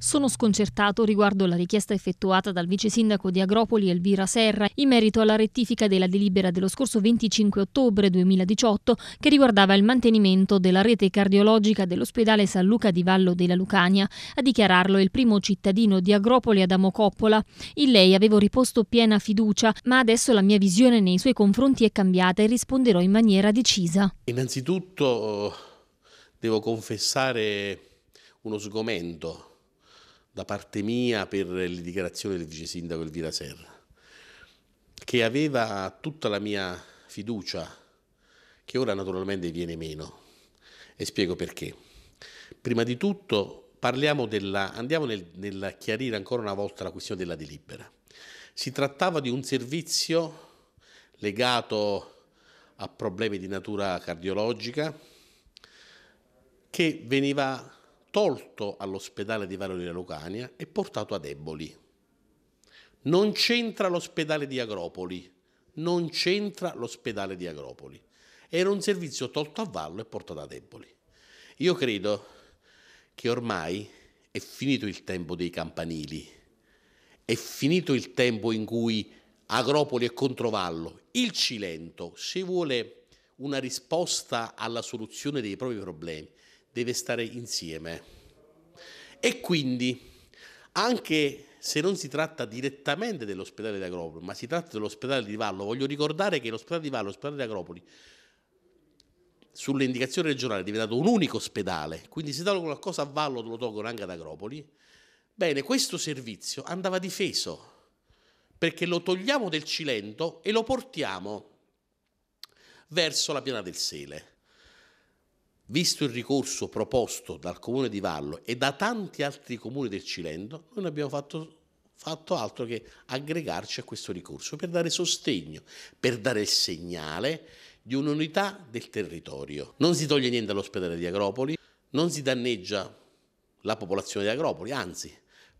Sono sconcertato riguardo la richiesta effettuata dal vice sindaco di Agropoli Elvira Serra in merito alla rettifica della delibera dello scorso 25 ottobre 2018 che riguardava il mantenimento della rete cardiologica dell'ospedale San Luca di Vallo della Lucania. A dichiararlo il primo cittadino di Agropoli Adamo Coppola. In lei avevo riposto piena fiducia, ma adesso la mia visione nei suoi confronti è cambiata e risponderò in maniera decisa. Innanzitutto eh, devo confessare uno sgomento da parte mia per le dichiarazioni del vice sindaco Elvira Serra, che aveva tutta la mia fiducia, che ora naturalmente viene meno. E spiego perché. Prima di tutto della, andiamo nel, nel chiarire ancora una volta la questione della delibera. Si trattava di un servizio legato a problemi di natura cardiologica che veniva tolto all'ospedale di Valoria Lucania e portato ad Eboli. Non c'entra l'ospedale di Agropoli, non c'entra l'ospedale di Agropoli. Era un servizio tolto a Vallo e portato ad Eboli. Io credo che ormai è finito il tempo dei campanili, è finito il tempo in cui Agropoli è contro Vallo. il Cilento, se vuole una risposta alla soluzione dei propri problemi, deve stare insieme. E quindi, anche se non si tratta direttamente dell'ospedale di Agropoli, ma si tratta dell'ospedale di Vallo, voglio ricordare che l'ospedale di Vallo, l'ospedale di Agropoli, sulle indicazioni è diventato un unico ospedale, quindi se danno qualcosa a Vallo lo tolgono anche ad Agropoli, bene, questo servizio andava difeso, perché lo togliamo del Cilento e lo portiamo verso la piana del Sele visto il ricorso proposto dal comune di Vallo e da tanti altri comuni del Cilento, noi non abbiamo fatto, fatto altro che aggregarci a questo ricorso per dare sostegno, per dare il segnale di un'unità del territorio. Non si toglie niente all'ospedale di Agropoli, non si danneggia la popolazione di Agropoli, anzi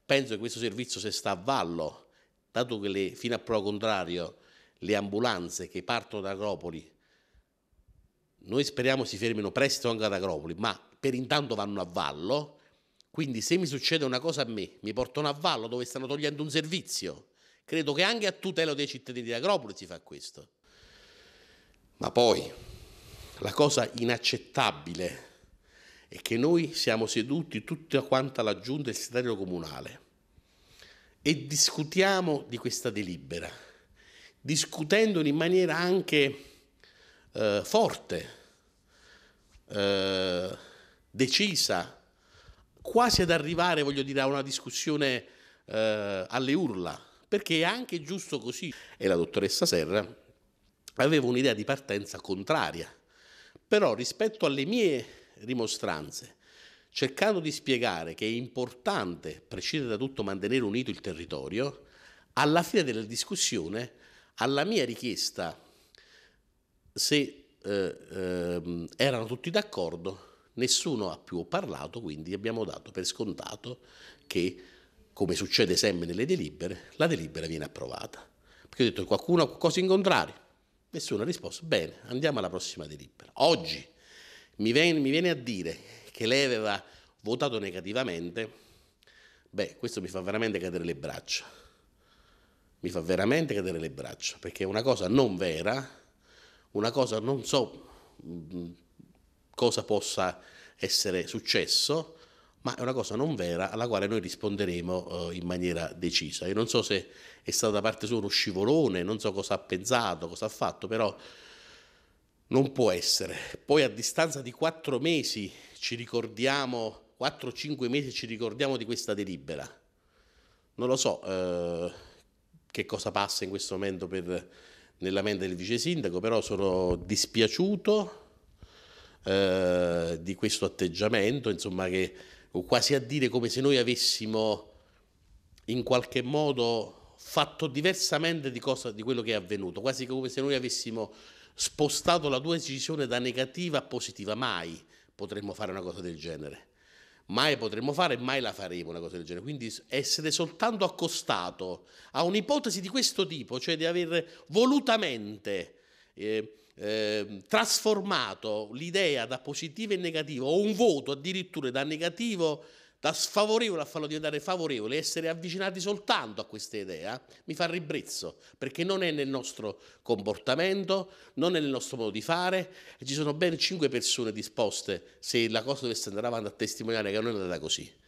penso che questo servizio se sta a Vallo, dato che le, fino a prova contrario le ambulanze che partono da Agropoli noi speriamo si fermino presto anche ad Agropoli, ma per intanto vanno a vallo. Quindi se mi succede una cosa a me, mi portano a vallo dove stanno togliendo un servizio. Credo che anche a tutela dei cittadini di Agropoli si fa questo. Ma poi la cosa inaccettabile è che noi siamo seduti tutta quanta la giunta e il segretario comunale e discutiamo di questa delibera, discutendone in maniera anche eh, forte, eh, decisa, quasi ad arrivare, voglio dire, a una discussione eh, alle urla, perché è anche giusto così. E la dottoressa Serra aveva un'idea di partenza contraria, però rispetto alle mie rimostranze, cercando di spiegare che è importante, prescindere da tutto, mantenere unito il territorio, alla fine della discussione, alla mia richiesta se eh, eh, erano tutti d'accordo, nessuno ha più parlato, quindi abbiamo dato per scontato che, come succede sempre nelle delibere, la delibera viene approvata. Perché ho detto qualcuno ha qualcosa in contrario, nessuno ha risposto, bene, andiamo alla prossima delibera. Oggi mi viene, mi viene a dire che lei aveva votato negativamente, beh, questo mi fa veramente cadere le braccia. Mi fa veramente cadere le braccia, perché è una cosa non vera, una cosa non so mm, cosa possa essere successo, ma è una cosa non vera alla quale noi risponderemo eh, in maniera decisa. Io non so se è stata da parte sua uno scivolone, non so cosa ha pensato, cosa ha fatto, però non può essere. Poi a distanza di quattro mesi ci ricordiamo, 4-5 mesi ci ricordiamo di questa delibera. Non lo so eh, che cosa passa in questo momento per nella mente del vice sindaco, però sono dispiaciuto eh, di questo atteggiamento, insomma che quasi a dire come se noi avessimo in qualche modo fatto diversamente di, cosa, di quello che è avvenuto, quasi come se noi avessimo spostato la tua decisione da negativa a positiva, mai potremmo fare una cosa del genere mai potremmo fare, mai la faremo una cosa del genere. Quindi essere soltanto accostato a un'ipotesi di questo tipo, cioè di aver volutamente eh, eh, trasformato l'idea da positiva in negativo o un voto addirittura da negativo da sfavorevole a farlo diventare favorevole, essere avvicinati soltanto a questa idea, mi fa ribrezzo, perché non è nel nostro comportamento, non è nel nostro modo di fare, e ci sono ben cinque persone disposte, se la cosa dovesse andare avanti, a testimoniare che non è andata così.